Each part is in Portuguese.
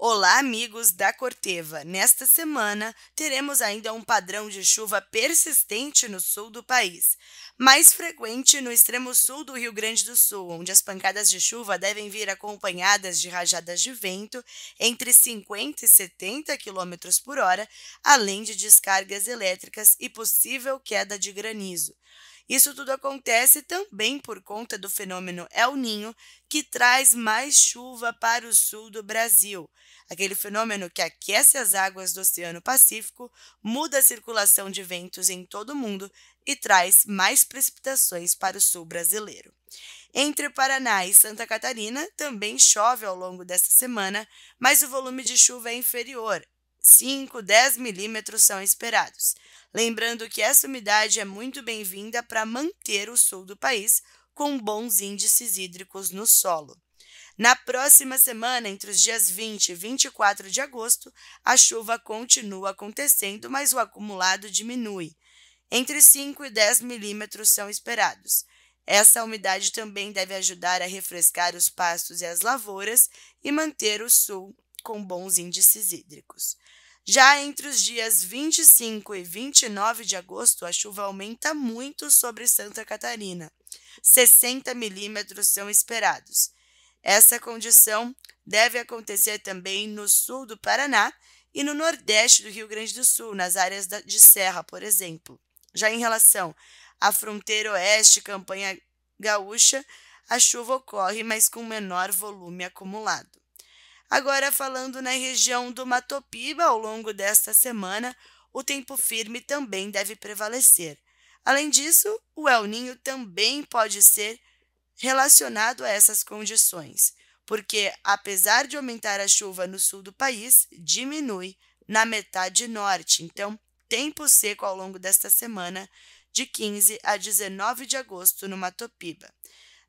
Olá, amigos da Corteva! Nesta semana, teremos ainda um padrão de chuva persistente no sul do país, mais frequente no extremo sul do Rio Grande do Sul, onde as pancadas de chuva devem vir acompanhadas de rajadas de vento entre 50 e 70 km por hora, além de descargas elétricas e possível queda de granizo. Isso tudo acontece também por conta do fenômeno El Ninho, que traz mais chuva para o sul do Brasil. Aquele fenômeno que aquece as águas do Oceano Pacífico, muda a circulação de ventos em todo o mundo e traz mais precipitações para o sul brasileiro. Entre Paraná e Santa Catarina também chove ao longo desta semana, mas o volume de chuva é inferior, 5, 10 milímetros são esperados. Lembrando que essa umidade é muito bem-vinda para manter o sul do país com bons índices hídricos no solo. Na próxima semana, entre os dias 20 e 24 de agosto, a chuva continua acontecendo, mas o acumulado diminui. Entre 5 e 10 milímetros são esperados. Essa umidade também deve ajudar a refrescar os pastos e as lavouras e manter o sul com bons índices hídricos. Já entre os dias 25 e 29 de agosto, a chuva aumenta muito sobre Santa Catarina. 60 milímetros são esperados. Essa condição deve acontecer também no sul do Paraná e no nordeste do Rio Grande do Sul, nas áreas de serra, por exemplo. Já em relação à fronteira oeste, campanha gaúcha, a chuva ocorre, mas com menor volume acumulado. Agora, falando na região do Matopiba, ao longo desta semana, o tempo firme também deve prevalecer. Além disso, o El Ninho também pode ser relacionado a essas condições, porque, apesar de aumentar a chuva no sul do país, diminui na metade norte. Então, tempo seco ao longo desta semana, de 15 a 19 de agosto, no Matopiba.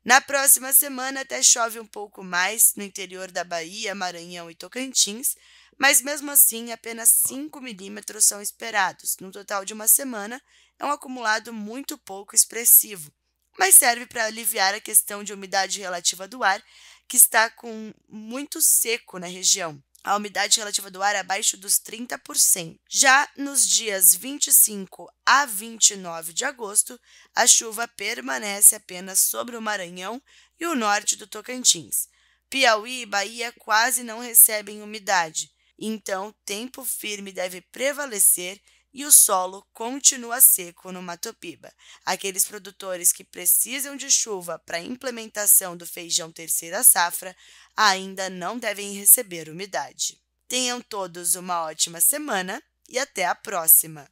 Na próxima semana até chove um pouco mais no interior da Bahia, Maranhão e Tocantins, mas mesmo assim apenas 5 milímetros são esperados. No total de uma semana, é um acumulado muito pouco expressivo, mas serve para aliviar a questão de umidade relativa do ar, que está com muito seco na região a umidade relativa do ar é abaixo dos 30%. Já nos dias 25 a 29 de agosto, a chuva permanece apenas sobre o Maranhão e o norte do Tocantins. Piauí e Bahia quase não recebem umidade, então tempo firme deve prevalecer e o solo continua seco no Matopiba. Aqueles produtores que precisam de chuva para a implementação do feijão terceira safra ainda não devem receber umidade. Tenham todos uma ótima semana e até a próxima!